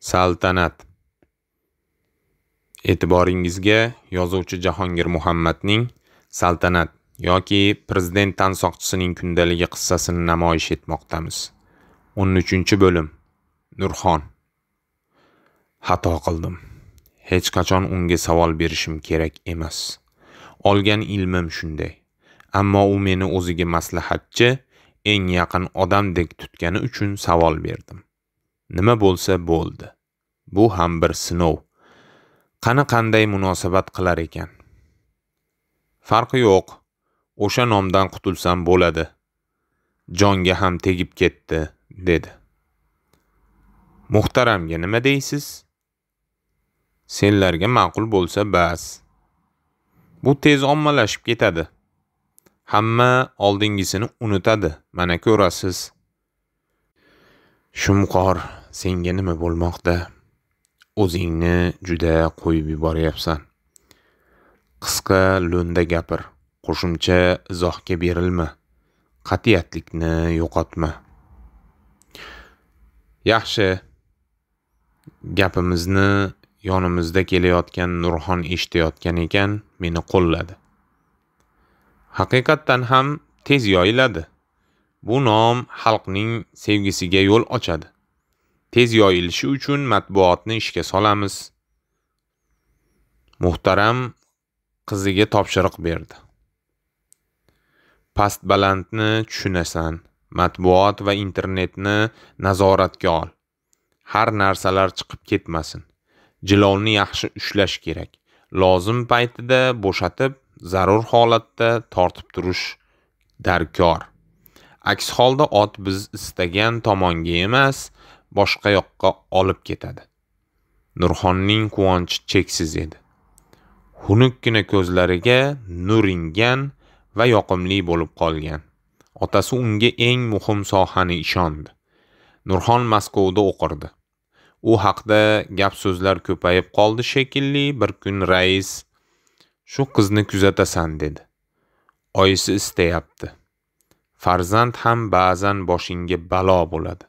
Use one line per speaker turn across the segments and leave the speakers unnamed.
saltanat e'tiboringizga yozuvchi jahongir muhammadning saltanat yoki prezident tansoqchisining kundaligi qissasini namoyish etmoqdamiz 13 bo'lim nurxon xato qildim hech qachon unga savol berishim kerak emas olgan ilmim shunday ammo u meni o'ziga maslahatchi eng yaqin odamdek tutgani uchun savol berdim Nima bo'lsa bo'ldi. Bu ham bir sinov. Qani qanday munosabat qilar ekan? Farqi yo'q. O'sha nomdan qutulsam bo'ladi. Jonga ham tegib ketdi, dedi. Muhtaramga nima deysiz? Senlarga ma'qul bo'lsa bas. Bu tez ommalashib ketadi. Hamma oldingisini unutadi, mana ko'rasiz. shumqor senga nima bo'lmoqda o'zingni juda qo'yib yuboryapsan qisqa lo'nda gapir qo'shimcha izohga berilma qat'iyatlikni yo'qotma yaxshi gapimizni yonimizda kelayotgan nurxon eshitayotgan ekan meni qo'lladi haqiqatdan ham tez yoyiladi Bu nom xalqning sevgisiga yo'l ochadi. Tez yoyilishi uchun matbuotni ishga solamiz. Muhtaram qiziga topshiriq berdi. Past balandni tushunasan. Matbuot va internetni nazoratga ol. Har narsalar chiqib ketmasin. Jilovni yaxshi ushlash kerak. Lozim paytida bo'shatib, zarur holatda tortib turish darkor. aks holda ot biz istagan tomonga emas boshqa yoqqa olib ketadi nurxonning quvonchi cheksiz edi xunukkina ko'zlariga nur ingan va yoqimli bo'lib qolgan otasi unga eng muhim sohani ishondi nurxon maskovda o'qirdi u haqda gap so'zlar ko'payib qoldi shekilli bir kun rais shu qizni kuzatasan dedi oyisi istayapti farzand ham ba'zan boshingga balo bo'ladi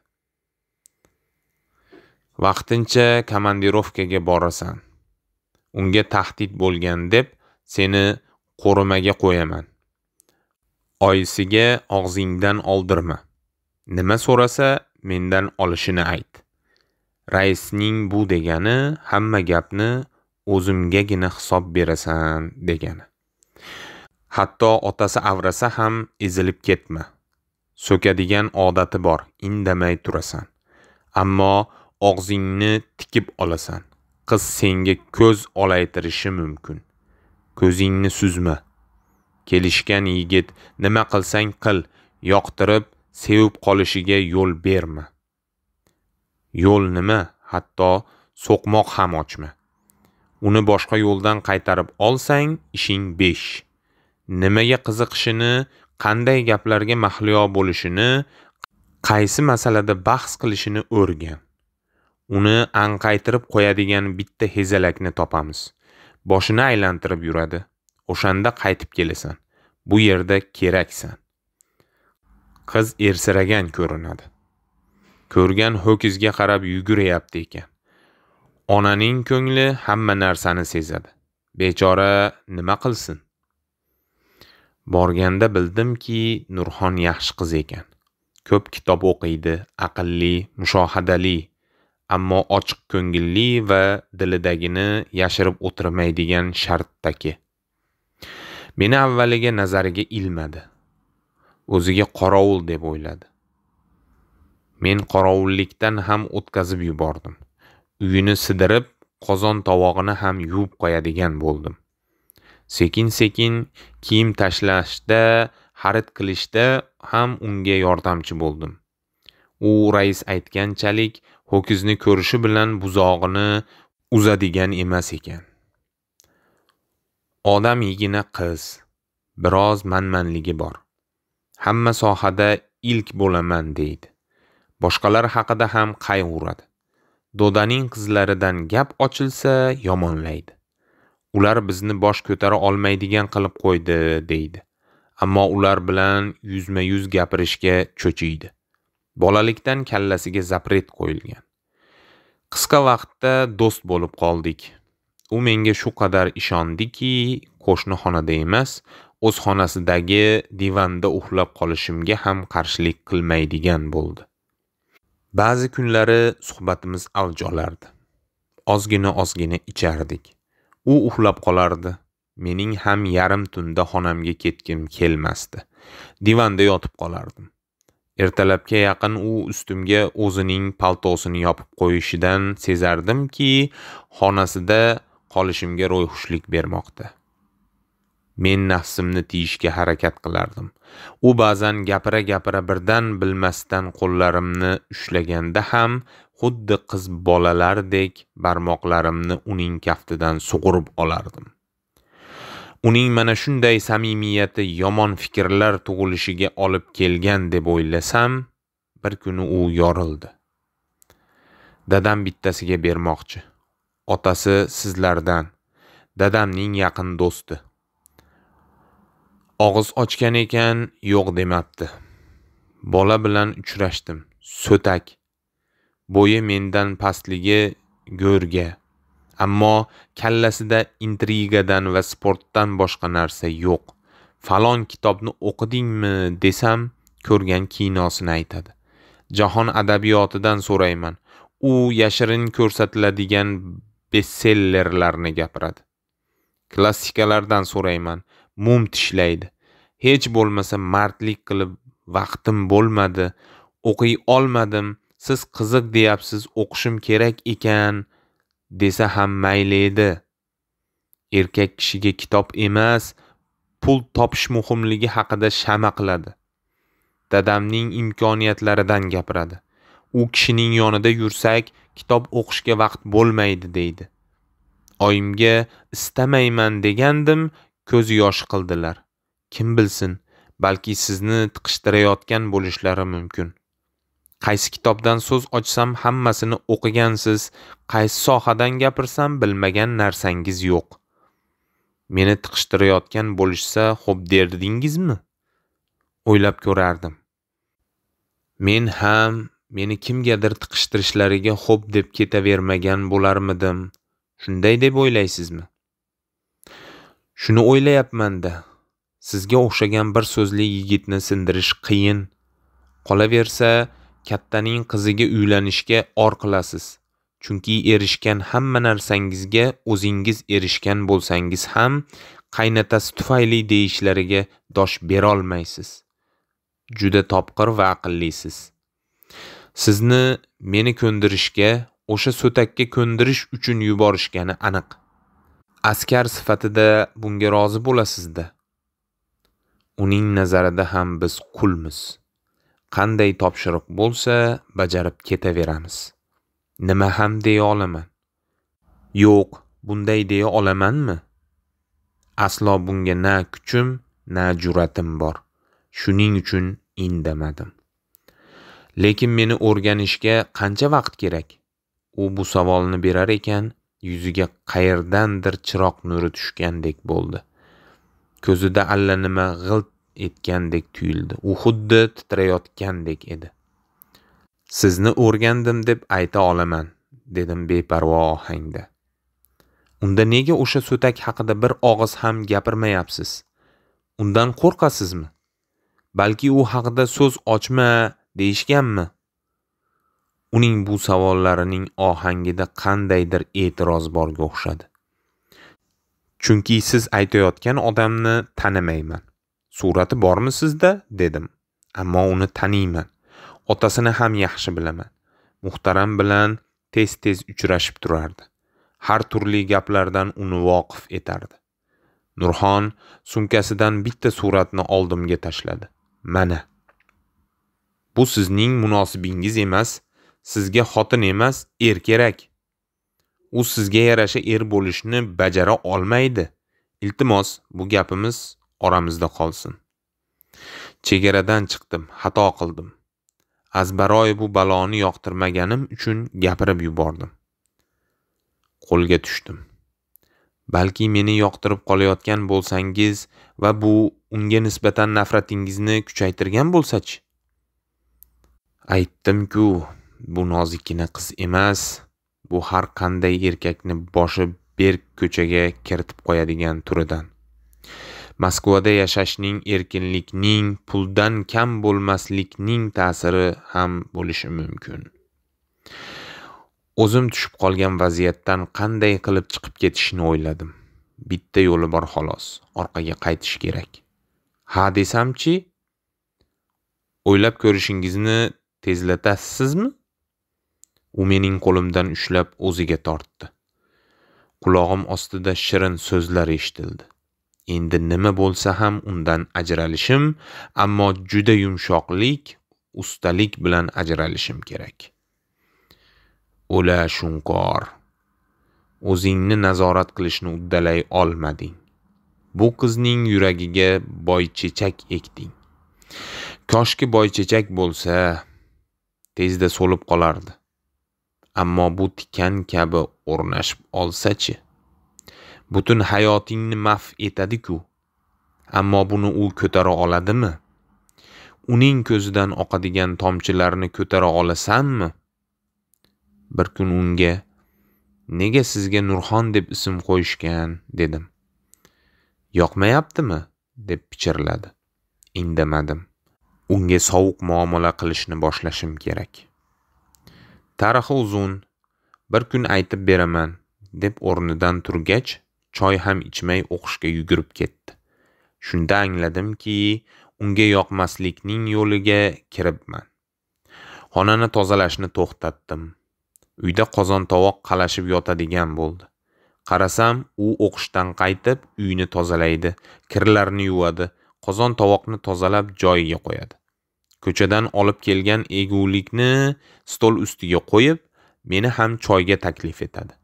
vaqtincha komandirovkaga borasan unga tahdid bo'lgan deb seni qo'rimaga qo'yaman oyisiga og'zingdan oldirma nima so'rasa mendan olishini ayt raisning bu degani hamma gapni o'zimgagina hisob berasan degani hatto otasi avrasa ham ezilib ketma so'kadigan odati bor indamay turasan ammo og'zingni tikib olasan qiz senga ko'z olaytirishi mumkin ko'zingni suzma kelishgan yigit nima qilsang qil yoqtirib sevib qolishiga yo'l berma yo'l nima hatto so'qmoq ham ochma uni boshqa yo'ldan qaytarib olsang ishing besh nimaga qiziqishini qanday gaplarga mahliyo bo'lishini qaysi masalada bahs qilishini o'rgan uni anqaytirib qo'yadigan bitta hezalakni topamiz boshini aylantirib yuradi o'shanda qaytib kelasan bu yerda keraksan qiz ersiragan ko'rinadi ko'rgan ho'kizga qarab yuguryapti ekan onaning ko'ngli hamma narsani sezadi bechora nima qilsin borganda bildimki nurxon yaxshi qiz ekan ko'p kitob o'qiydi aqlli mushohadali ammo ochiq ko'ngilli va dilidagini yashirib o'tirmaydigan shartdagi. meni avvaliga nazariga ilmadi o'ziga qorovul deb o'yladi men qorovullikdan ham o'tkazib yubordim uyini sidirib qozon tovog'ini ham yuvib qo'yadigan bo'ldim sekin sekin kiyim tashlashda xarid qilishda ham unga yordamchi bo'ldim u rais aytganchalik ho'kizni ko'rishi bilan buzog'ini uzadigan emas ekan odam yigina qiz biroz manmanligi bor hamma sohada ilk bo'laman deydi boshqalar haqida ham qayg'uradi dodaning qizlaridan gap ochilsa yomonlaydi ular bizni bosh ko'tara olmaydigan qilib qo'ydi deydi ammo ular bilan yuzma yuz gapirishga cho'chiydi bolalikdan kallasiga zapret qo'yilgan qisqa vaqtda do'st bo'lib qoldik u menga shu qadar ishondiki qo'shni xonada emas o'z xonasidagi divanda uxlab qolishimga ham qarshilik qilmaydigan bo'ldi ba'zi kunlari suhbatimiz avj olardi ozgina ozgina ichardik u uxlab qolardi mening ham yarim tunda xonamga ketgim kelmasdi divanda yotib qolardim ertalabga yaqin u ustimga o'zining paltosini yopib qo'yishidan sezardimki xonasida qolishimga ro'yxushlik bermoqda men nafsimni tiyishga harakat qilardim u ba'zan gapira gapira birdan bilmasdan qo'llarimni ushlaganda ham xuddi qiz bolalardek barmoqlarimni uning kaftidan sug'urib olardim uning mana shunday samimiyati yomon fikrlar tug'ilishiga olib kelgan deb o'ylasam bir kuni u yorildi dadam bittasiga bermoqchi otasi sizlardan dadamning yaqin do'sti og'iz ochgan ekan yo'q demabdi bola bilan uchrashdim so'tak bo'yi mendan pastligi go'rga ammo kallasida intrigadan va sportdan boshqa narsa yo'q falon kitobni o'qidingmi desam ko'rgan kinosini aytadi jahon adabiyotidan so'rayman u yashirin ko'rsatiladigan bestsellerlarni gapiradi klassikalardan so'rayman mum tishlaydi hech bo'lmasa mardlik qilib vaqtim bo'lmadi o'qiy olmadim siz qiziq deyapsiz o'qishim kerak ekan desa ham mayli edi erkak kishiga kitob emas pul topish muhimligi haqida shama qiladi dadamning imkoniyatlaridan gapiradi u kishining yonida yursak kitob o'qishga vaqt bo'lmaydi deydi oyimga istamayman degandim ko'z yosh qildilar kim bilsin balki sizni tiqishtirayotgan bo'lishlari mumkin qaysi kitobdan so'z ochsam hammasini o'qigansiz qaysi sohadan gapirsam bilmagan narsangiz yo'q meni tiqishtirayotgan bo'lishsa xo'p derdingizmi o'ylab ko'rardim men ham meni kimgadir tiqishtirishlariga xo'p deb ketavermagan bo'larmidim shunday deb o'ylaysizmi shuni o'ylayapmanda sizga o'xshagan bir so'zli yigitni sindirish qiyin qolaversa kattaning qiziga uylanishga or qilasiz chunki erishgan hamma narsangizga o'zingiz erishgan bo'lsangiz ham qaynatasi tufayli deyishlariga dosh berolmaysiz juda topqir va aqllisiz sizni meni ko'ndirishga o'sha so'takka ko'ndirish uchun yuborishgani aniq askar sifatida bunga rozi bo'lasizda uning nazarida ham biz qulmiz qanday topshiriq bo'lsa bajarib ketaveramiz nima ham deya olaman yo'q bunday deya olamanmi aslo bunga na kuchim na jur'atim bor shuning uchun indamadim lekin meni o'rganishga qancha vaqt kerak u bu savolni berar ekan yuziga qayerdandir chiroq nuri tushgandek bo'ldi ko'zida allanima g'ilt etgandek tuyuldi u xuddi titrayotgandek edi sizni o'rgandim deb ayta olaman dedim beparvo ohangda unda nega o'sha so'tak haqida bir og'iz ham gapirmayapsiz undan qo'rqasizmi balki u haqida so'z ochma deyishganmi uning bu savollarining ohangida qandaydir e'tiroz borga o'xshadi chunki siz aytayotgan odamni tanimayman surati bormi sizda dedim ammo uni taniyman otasini ham yaxshi bilaman muhtaram bilan tez tez uchrashib turardi har turli gaplardan uni voqif etardi nurxon sumkasidan bitta suratni oldimga tashladi mana bu sizning munosibingiz emas sizga xotin emas er kerak u sizga yarasha er bo'lishni bajara olmaydi iltimos bu gapimiz oramizda qolsin chegaradan chiqdim xato qildim azbaroyi bu baloni yoqtirmaganim uchun gapirib yubordim qo'lga tushdim balki meni yoqtirib qolayotgan bo'lsangiz va bu unga nisbatan nafratingizni kuchaytirgan bo'lsachi aytdimku bu nozikkina qiz emas bu har qanday erkakni boshi berk ko'chaga kiritib qo'yadigan turidan Moskvada yashashning erkinlikning, puldan kam bo'lmaslikning ta'siri ham bo'lishi mumkin. O'zim tushib qolgan vaziyatdan qanday qilib chiqib ketishni o'yladim. Bitta yo'li bor xolos, orqaga qaytish kerak. Ha desamchi, o'ylab ko'rishingizni tezlatasizmi? U mening qo'limdan ushlab o'ziga tortdi. Qulog'im ostida shirin so'zlar eshitildi. endi nima bo'lsa ham undan ajralishim ammo juda yumshoqlik ustalik bilan ajralishim kerak o'la shunqor o'zingni nazorat qilishni uddalay olmading bu qizning yuragiga boychechak ekding koshki boychechak bo'lsa tezda so'lib qolardi ammo bu tikan kabi o'rnashib olsachi butun hayotingni maf etadi-ku. Ammo buni u ko'tara oladimi? Uning ko'zidan oqadigan tomchilarni ko'tara olasanmi? Bir kun unga "Nega sizga Nurxon deb ism qo'yishgan?" dedim. "Yoqmayaptimi?" deb pichirladi. Indamadim. Unga sovuq muomala qilishni boshlashim kerak. Tarixi uzun. Bir kun aytib beraman, deb o'rnidan turgach, choy ham ichmay o'qishga yugurib ketdi shunda angladimki unga yoqmaslikning yo'liga kiribman xonani tozalashni to'xtatdim uyda qozon tovoq qalashib yotadigan bo'ldi qarasam u o'qishdan qaytib uyni tozalaydi kirlarni yuvadi qozon tovoqni tozalab joyiga qo'yadi ko'chadan olib kelgan egulikni stol ustiga qo'yib meni ham choyga taklif etadi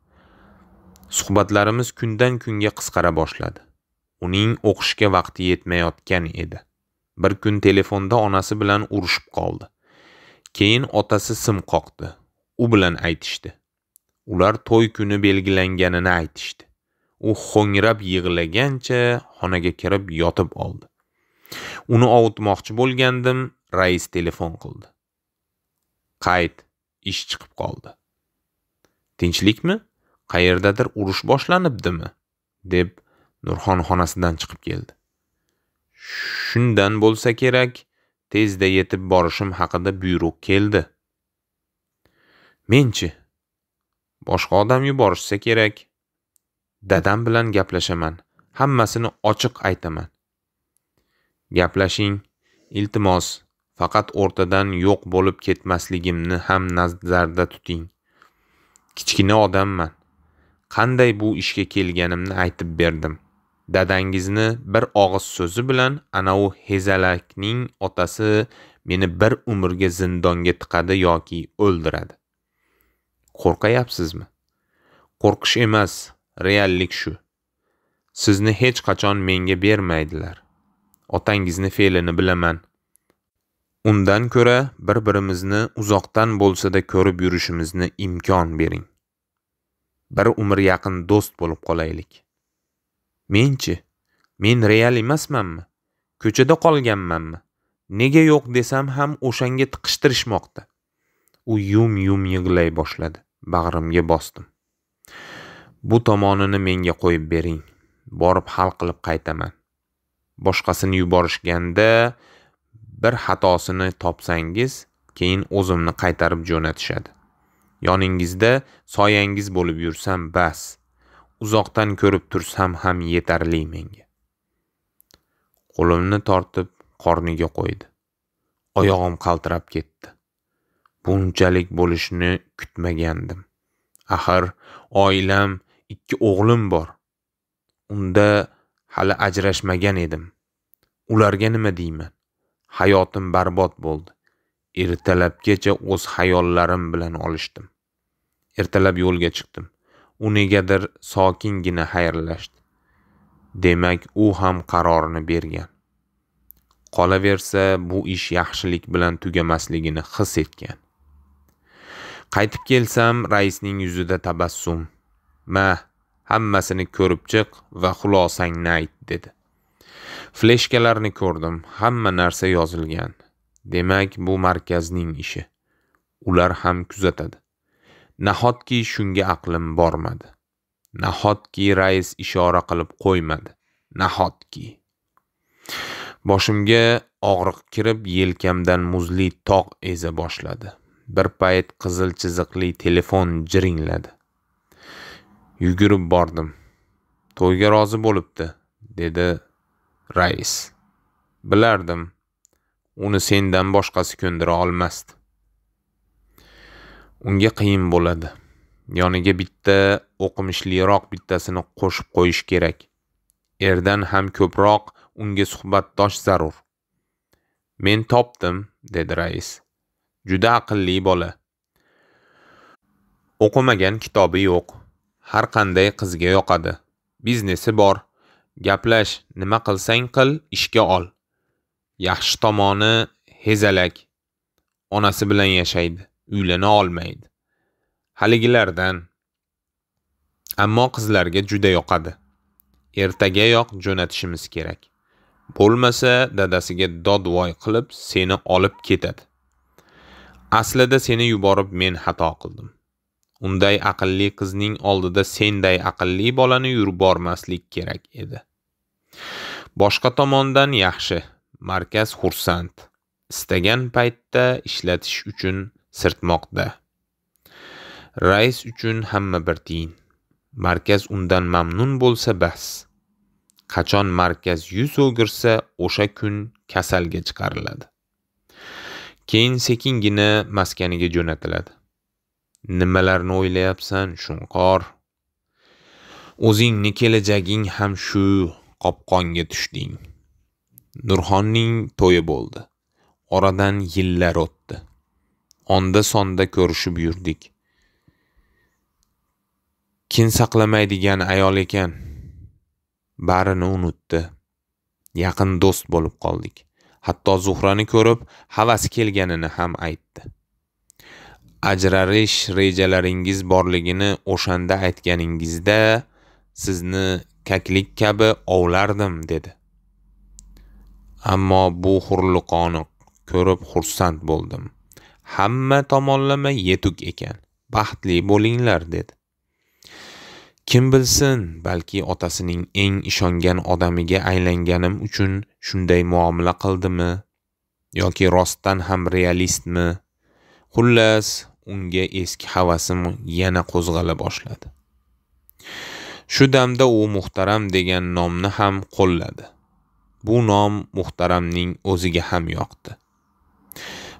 Suhbatlarimiz kundan kunga qisqara boshladi. Uning o'qishga vaqti yetmayotgan edi. Bir kun telefonda onasi bilan urushib qoldi. Keyin otasi sim qoqdi. U bilan aytishdi. Ular to'y kuni belgilanganini aytishdi. U xo'ngrab yig'lagancha xonaga kirib yotib oldi. Uni ovutmoqchi bo'lgandim, rais telefon qildi. Qayt, ish chiqib qoldi. Tinchlikmi? qayerdadir urush boshlanibdimi deb nurxon xonasidan chiqib keldi shundan bo'lsa kerak tezda yetib borishim haqida buyruq keldi menchi boshqa odam yuborishsa kerak dadam bilan gaplashaman hammasini ochiq aytaman gaplashing iltimos faqat o'rtadan yo'q bo'lib ketmasligimni ham nazarda tuting kichkina odamman qanday bu ishga kelganimni aytib berdim dadangizni bir og'iz so'zi bilan anavi hezalakning otasi meni bir umrga zindonga tiqadi yoki o'ldiradi qo'rqayapsizmi qo'rqish emas reallik shu sizni hech qachon menga bermaydilar otangizni fe'lini bilaman undan ko'ra bir birimizni uzoqdan bo'lsada ko'rib yurishimizni imkon bering bir umr yaqin do'st bo'lib qolaylik menchi men real emasmanmi ko'chada qolganmanmi nega yo'q desam ham o'shanga tiqishtirishmoqda u yum yum yig'lay boshladi bag'rimga bosdim bu tomonini menga qo'yib bering borib hal qilib qaytaman boshqasini yuborishganda bir xatosini topsangiz keyin o'zimni qaytarib jo'natishadi yoningizda soyangiz bo'lib yursam bas uzoqdan ko'rib tursam ham yetarli menga qo'limni tortib qorniga qo'ydi oyog'im qaltirab ketdi bunchalik bo'lishini kutmagandim axir oilam ikki o'g'lim bor unda hali ajrashmagan edim ularga nima deyman hayotim barbod bo'ldi ertalabgacha o'z xayollarim bilan olishdim ertalab yo'lga chiqdim u negadir sokingina xayrlashdi demak u ham qarorini bergan qolaversa bu ish yaxshilik bilan tugamasligini his etgan qaytib kelsam raisning yuzida tabassum ma hammasini ko'rib chiq va xulosangni ayt dedi fleshkalarni ko'rdim hamma narsa yozilgan demak bu markazning ishi ular ham kuzatadi nahotki shunga aqlim bormadi nahotki rais ishora qilib qo'ymadi nahotki boshimga og'riq kirib yelkamdan muzli tog' eza boshladi bir payt qizil chiziqli telefon jiringladi yugurib bordim to'yga rozi bo'libdi dedi rais bilardim uni sendan boshqasi ko'ndira olmasdi unga qiyin bo'ladi yoniga bitta o'qimishliroq bittasini qo'shib qo'yish kerak erdan ham ko'proq unga suhbatdosh zarur men topdim dedi rais juda aqlli bola o'qimagan kitobi yo'q har qanday qizga yoqadi biznesi bor gaplash nima qilsang qil ishga ol yaxshi tomoni hezalak onasi bilan yashaydi uylana olmaydi haligilardan ammo qizlarga juda yoqadi ertagayoq jo'natishimiz kerak bo'lmasa dadasiga dodvoy qilib seni olib ketadi aslida seni yuborib men xato qildim unday aqlli qizning oldida senday aqlli bolani yubormaslik kerak edi boshqa tomondan yaxshi markaz xursand istagan paytda ishlatish uchun sirtmoqda rais uchun hamma bir tiyin markaz undan mamnun bo'lsa bas qachon markaz yuz o'girsa o'sha kun kasalga chiqariladi keyin sekingina maskaniga jo'natiladi nimalarni o'ylayapsan shunqor o'zingni kelajaging ham shu qopqonga tushding nurxonning to'yi bo'ldi oradan yillar o'tdi onda sonda ko'rishib yurdik kin saqlamaydigan ayol ekan barini unutdi yaqin do'st bo'lib qoldik hatto zuhrani ko'rib havas kelganini ham aytdi ajrarish rejalaringiz borligini o'shanda aytganingizda sizni kaklik kabi ovlardim dedi ammo bu hurliqoni ko'rib xursand bo'ldim hamma tomonlama yetuk ekan baxtli bo'linglar dedi kim bilsin balki otasining eng ishongan odamiga aylanganim uchun shunday muomala qildimi yoki rostdan ham realistmi xullas unga eski havasim yana qo'zg'ala boshladi shu damda u muhtaram degan nomni ham qo'lladi bu nom muhtaramning o'ziga ham yoqdi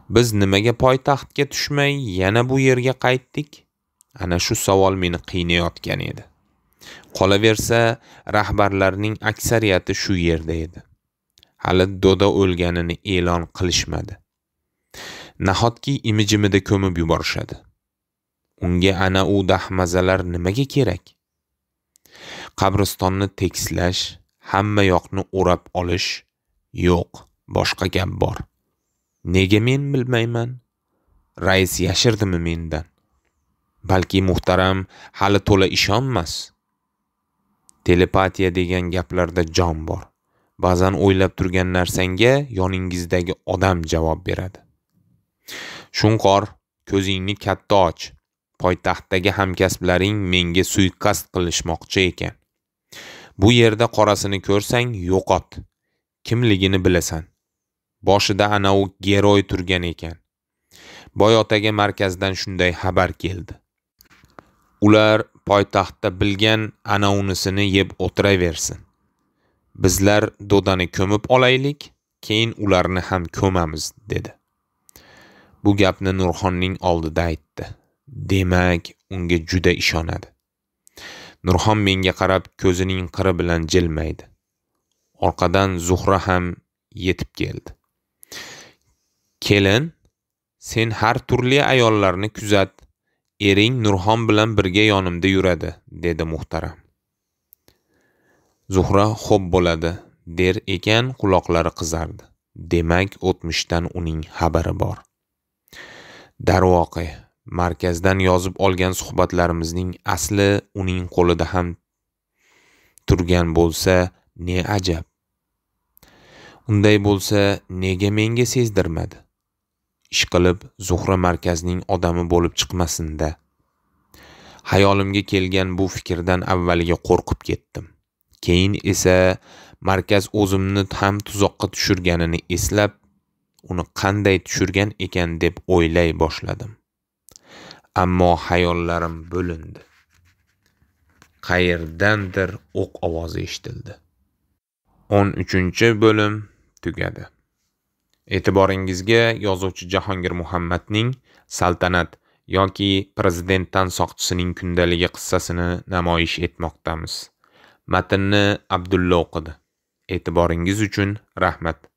biz nimaga poytaxtga tushmay yana bu yerga qaytdik ana shu savol meni qiynayotgan edi qolaversa rahbarlarning aksariyati shu yerda edi hali doda o'lganini e'lon qilishmadi nahotki imijimida ko'mib yuborishadi unga ana u dahmazalar nimaga kerak qabristonni tekislash hamma yoqni o'rab olish yo'q boshqa gap bor nega men bilmayman rais yashirdimi mendan balki muhtaram hali to'la ishonmas telepatiya degan gaplarda jon bor ba'zan o'ylab turgan narsangga yoningizdagi odam javob beradi shunqor ko'zingni katta och poytaxtdagi hamkasblaring menga suiqasd qilishmoqchi ekan bu yerda qorasini ko'rsang yo'qot kimligini bilasan boshida anavi geroy turgan ekan boy otaga markazdan shunday xabar keldi ular poytaxtda bilgan anavunisini yeb o'tiraversin bizlar dodani ko'mib olaylik keyin ularni ham ko'mamiz dedi bu gapni nurxonning oldida aytdi demak unga juda ishonadi nurxon menga qarab ko'zining qiri bilan jilmaydi orqadan zuhra ham yetib keldi kelin sen har turli ayollarni kuzat ering nurxon bilan birga yonimda yuradi dedi muhtaram zuhra xo'p bo'ladi der ekan quloqlari qizardi demak o'tmishdan uning xabari bor Darvoqa, markazdan yozib olgan suhbatlarimizning asli uning qo'lida ham turgan bo'lsa ne ajab unday bo'lsa nega menga sezdirmadi ishqilib zuhra markazning odami bo'lib chiqmasinda hayolimga kelgan bu fikrdan avvaliga qo'rqib ketdim keyin esa markaz o'zimni ham tuzoqqa tushirganini eslab uni qanday tushirgan ekan deb o'ylay boshladim ammo hayollarim bo'lindi qayerdandir o'q ovozi eshitildi o'n uchinchi bo'lim tugadi E'tiboringizga yozuvchi Jahongir Muhammadning Saltanat yoki Prezidentdan soqchisining kundaligi qissasini namoyish etmoqdamiz. Matnni Abdulla o'qidi. E'tiboringiz uchun rahmat.